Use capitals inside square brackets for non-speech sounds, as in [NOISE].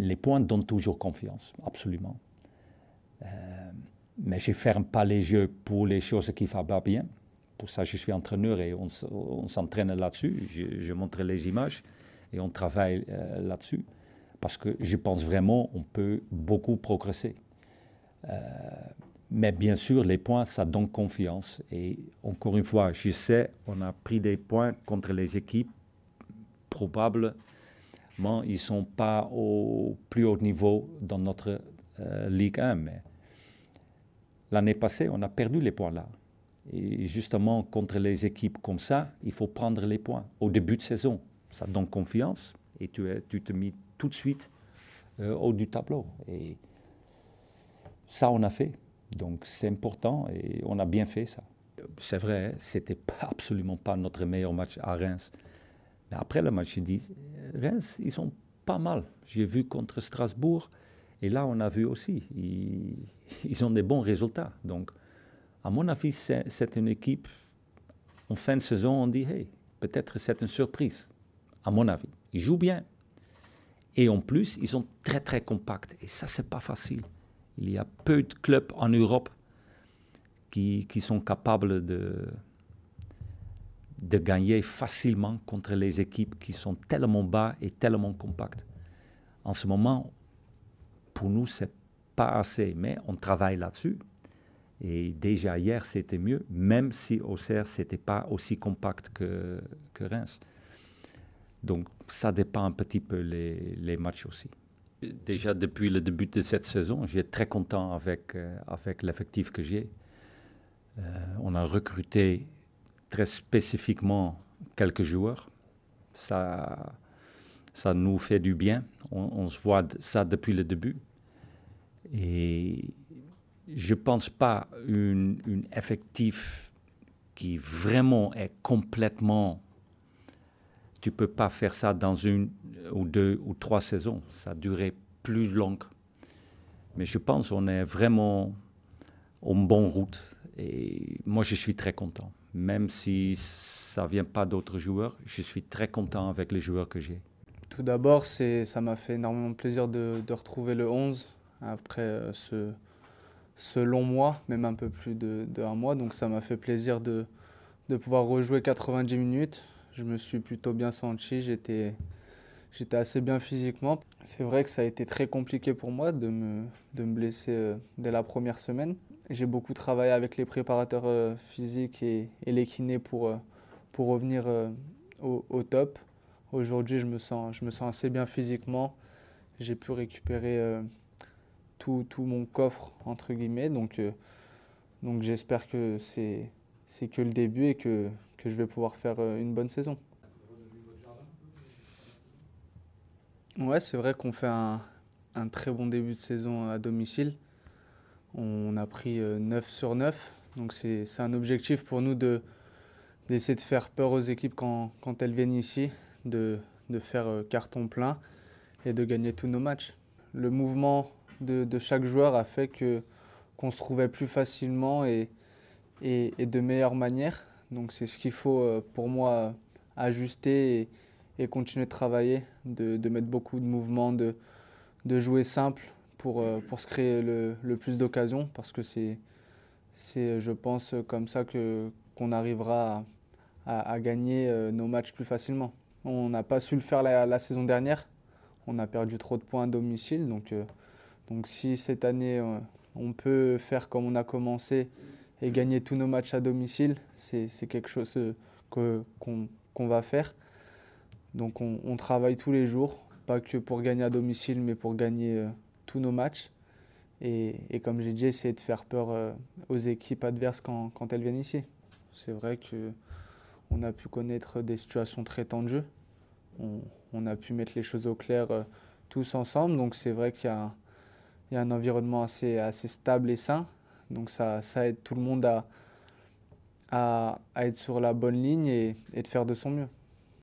les points donnent toujours confiance, absolument. Euh, mais je ne ferme pas les yeux pour les choses qui ne vont pas bien. Pour ça, je suis entraîneur et on, s'entraîne là-dessus. Je, montre les images et on travaille euh, là-dessus. Parce que je pense vraiment qu'on peut beaucoup progresser. Euh, mais bien sûr, les points, ça donne confiance. Et encore une fois, je sais, on a pris des points contre les équipes probables ils ne sont pas au plus haut niveau dans notre euh, Ligue 1. Mais l'année passée, on a perdu les points là. Et justement, contre les équipes comme ça, il faut prendre les points au début de saison. Ça donne confiance et tu, tu te mets tout de suite euh, au haut du tableau. Et ça, on a fait. Donc c'est important et on a bien fait ça. C'est vrai, hein, c'était [LAUGHS] absolument pas notre meilleur match à Reims. Mais après le match, je dis, Reims, ils sont pas mal. J'ai vu contre Strasbourg, et là, on a vu aussi. Ils, ils ont des bons résultats. Donc, à mon avis, c'est une équipe, en fin de saison, on dit, hey, peut-être c'est une surprise, à mon avis. Ils jouent bien. Et en plus, ils sont très, très compacts. Et ça, c'est pas facile. Il y a peu de clubs en Europe qui, qui sont capables de, de gagner facilement contre les équipes qui sont tellement bas et tellement compactes. En ce moment, pour nous, c'est pas assez, mais on travaille là-dessus. Et déjà hier, c'était mieux, même si Auxerre, c'était pas aussi compact que, Reims. Donc, ça dépend un petit peu les, matchs aussi. Déjà depuis le début de cette saison, j'ai très content avec, euh, avec l'effectif que j'ai. Euh, on a recruté très spécifiquement quelques joueurs. Ça, ça nous fait du bien. On, se voit ça depuis le début. Et je ne pense pas une, effectif qui vraiment est complètement... Tu ne peux pas faire ça dans une ou deux ou trois saisons. Ça duré plus longue. Mais je pense qu'on est vraiment en bonne route. Et moi, je suis très content même si ça ne vient pas d'autres joueurs, je suis très content avec les joueurs que j'ai. Tout d'abord, ça m'a fait énormément plaisir de, retrouver le 11 après euh, ce, long mois, même un peu plus d'un mois. Donc ça m'a fait plaisir de, pouvoir rejouer 90 minutes. Je me suis plutôt bien senti, j'étais assez bien physiquement. C'est vrai que ça a été très compliqué pour moi de me blesser euh, dès la première semaine. J'ai beaucoup travaillé avec les préparateurs euh, physiques et, les kinés pour, euh, pour revenir euh, au, top. Aujourd'hui, je, me sens, je me sens assez bien physiquement. J'ai pu récupérer tout, mon coffre, entre guillemets. Donc, donc j'espère que c'est, c'est que le début et que, je vais pouvoir faire une bonne saison. Ouais, c'est vrai qu'on fait un très bon début de saison à domicile. On a pris 9 euh, sur 9. Donc c'est un objectif pour nous d'essayer de, faire peur aux équipes quand, elles viennent ici, de, faire euh, carton plein et de gagner tous nos matchs. Le mouvement de, chaque joueur a fait que qu'on se trouvait plus facilement et, de meilleure manière. Donc c'est ce qu'il faut euh, pour moi ajuster et, continuer de travailler, de, mettre beaucoup de mouvements, de, de jouer simple, euh, pour, se créer le, plus d'occasions parce que c'est, c'est, euh, je pense, euh, comme ça que, qu'on arrivera à, gagner nos matchs plus facilement. On n'a pas su le faire la, saison dernière. On a perdu trop de points à domicile. Donc, donc si cette année, on peut faire comme on a commencé et gagner tous nos matchs à domicile, c'est, quelque chose que, qu'on, va faire. Donc on, travaille tous les jours, pas que pour gagner à domicile, mais pour gagner tous nos matchs. Et, comme j'ai dit, essayer de faire peur euh, aux équipes adverses quand, elles viennent ici. C'est vrai qu'on a pu connaître des situations très tendues. On, on a pu mettre les choses au clair euh, tous ensemble. Donc c'est vrai qu'il y, a, un environnement assez, assez stable et sain. Donc ça, ça aide tout le monde à, à, être sur la bonne ligne et de faire de son mieux.